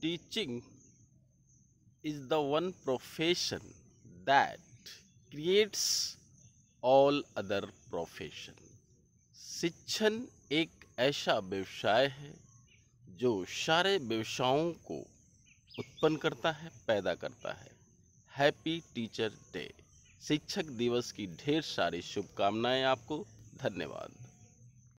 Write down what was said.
teaching is the one profession that creates all other profession शिक्षण एक ऐसा व्यवसाय है जो सारे व्यवसायों को उत्पन्न करता है पैदा करता है हैप्पी टीचर डे शिक्षक दिवस की ढेर सारी शुभकामनाएं आपको धन्यवाद